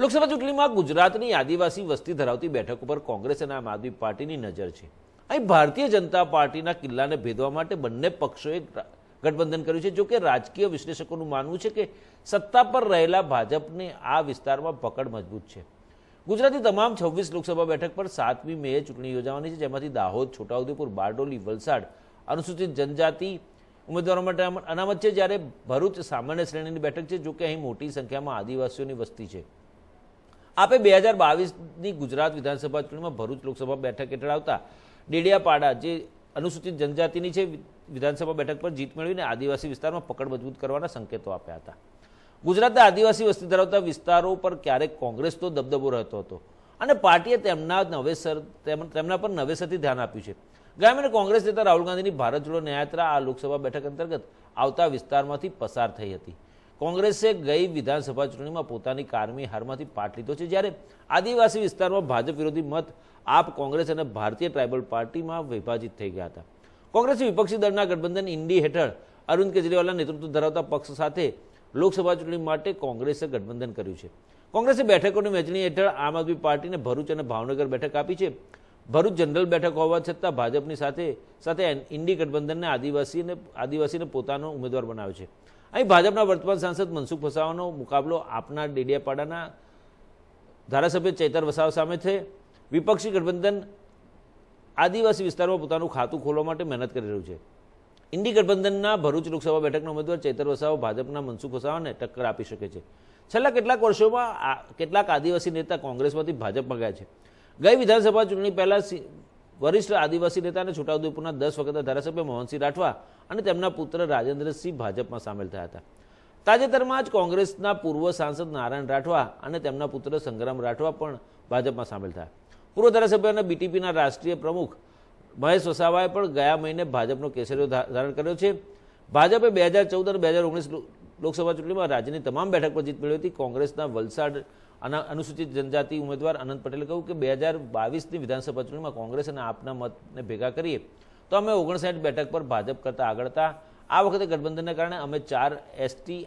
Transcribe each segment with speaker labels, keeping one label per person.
Speaker 1: લોકસભા ચૂંટણીમાં ગુજરાતની આદિવાસી વસ્તી ધરાવતી બેઠક ઉપર કોંગ્રેસ અને આમ આદમી પાર્ટીની નજર છે અહીં ભારતીય જનતા પાર્ટીના કિલ્લાને ભેદવા માટે બંને પક્ષોએ ગઠબંધન કર્યું છે જોકે રાજકીય વિશ્લેષકોનું માનવું છે કે સત્તા પર રહેલા ભાજપને આ વિસ્તારમાં પકડ મજબૂત છે ગુજરાતની તમામ છવ્વીસ લોકસભા બેઠક પર સાતમી મે ચૂંટણી યોજાવાની છે જેમાંથી દાહોદ છોટાઉદેપુર બારડોલી વલસાડ અનુસૂચિત જનજાતિ ઉમેદવારો માટે અનામત છે જ્યારે ભરૂચ સામાન્ય શ્રેણીની બેઠક છે જોકે અહીં મોટી સંખ્યામાં આદિવાસીઓની વસ્તી છે આપે બે હજાર બાવીસની ગુજરાત વિધાનસભા ચૂંટણીમાં ભરૂચ લોકસભા બેઠક હેઠળ આવતા ડેડિયાપાડા જે અનુસૂચિત જનજાતિની છે વિધાનસભા બેઠક પર જીત મેળવીને આદિવાસી વિસ્તારમાં પકડ મજબૂત કરવાના સંકેતો આપ્યા હતા ગુજરાતના આદિવાસી વસ્તી ધરાવતા વિસ્તારો પર ક્યારેક કોંગ્રેસ તો દબદબો રહેતો હતો અને પાર્ટીએ તેમના નવેસર તેમના પર નવેસરથી ધ્યાન આપ્યું છે ગ્રામીણ કોંગ્રેસ નેતા રાહુલ ગાંધીની ભારત જોડો ન્યાયાત્રા આ લોકસભા બેઠક અંતર્ગત આવતા વિસ્તારમાંથી પસાર થઈ હતી કોંગ્રેસે ગઈ વિધાનસભા ચૂંટણીમાં પોતાની કારમી હારમાંથી પાઠ લીધો છે જ્યારે આદિવાસી વિસ્તારમાં ભાજપ વિરોધી મત આપ કોંગ્રેસ અને ભારતીય ટ્રાઇબલ પાર્ટીમાં વિભાજિત થઈ ગયા હતા કોંગ્રેસે વિપક્ષી દળના ગઠબંધન ઇન્ડી હેઠળ અરવિંદ કેજરીવાલના નેતૃત્વ ધરાવતા પક્ષ સાથે લોકસભા ચૂંટણી માટે કોંગ્રેસે ગઠબંધન કર્યું છે કોંગ્રેસે બેઠકોની વહેંચણી હેઠળ આમ આદમી પાર્ટીને ભરૂચ અને ભાવનગર બેઠક આપી છે ભરૂચ જનરલ બેઠક હોવા છતાં ભાજપની સાથે સાથે ઇન્ડી ગઠબંધનને આદિવાસીને આદિવાસીને પોતાનો ઉમેદવાર બનાવે છે અહીં ભાજપના વર્તમાન સાંસદ મનસુખ વસાવાનો મુકાબલો આપના ડેડિયાપાડાના ધારાસભ્ય ચૈતર વસાવ સામે છે વિપક્ષી ગઠબંધન આદિવાસી વિસ્તારમાં પોતાનું ખાતું ખોલવા માટે મહેનત કરી રહ્યું છે ઇન્ડી ગઠબંધનના ભરૂચ લોકસભા બેઠકના ઉમેદવાર ચૈતર વસાવ ભાજપના મનસુખ વસાવાને ટક્કર આપી શકે છે છેલ્લા કેટલાક વર્ષોમાં કેટલાક આદિવાસી નેતા કોંગ્રેસમાંથી ભાજપમાં ગયા છે ગઈ વિધાનસભા ચૂંટણી પહેલા વરિષ્ઠ આદિવાસી નેતા અને છોટાઉદેપુરના દસ વખત ધારાસભ્ય મોહનસિંહ રાઠવા અને તેમના પુત્ર રાજેન્દ્રસિંહ ભાજપમાં સામેલ થયા હતા તાજેતરમાં જ કોંગ્રેસના પૂર્વ સાંસદ નારાયણ રાઠવા અને તેમના પુત્ર સંગ્રામ રાઠવા પણ ભાજપમાં સામેલ થયા પૂર્વ ધારાસભ્ય અને બીટીપીના રાષ્ટ્રીય પ્રમુખ મહેશ વસાવાએ પણ ગયા મહિને ભાજપનો કેસરીઓ ધારણ કર્યો છે ભાજપે બે હજાર ચૌદ અને બે હજાર ઓગણીસ લોકસભા ચૂંટણીમાં રાજ્યની તમામ બેઠક પર જીત મેળવી હતી કોંગ્રેસના વલસાડ અને અનુસૂચિત જનજાતિ ઉમેદવાર અનંત પટેલે કહ્યું કે બે હજાર બાવીસની વિધાનસભા ચૂંટણીમાં કોંગ્રેસ અને આપના મતને ભેગા કરીએ તો અમે ઓગણસાઠ બેઠક પર ભાજપ કરતાં આગળ હતા આ વખતે ગઠબંધનને કારણે અમે ચાર એસટી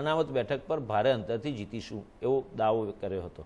Speaker 1: અનામત બેઠક પર ભારે અંતરથી જીતીશું એવો દાવો કર્યો હતો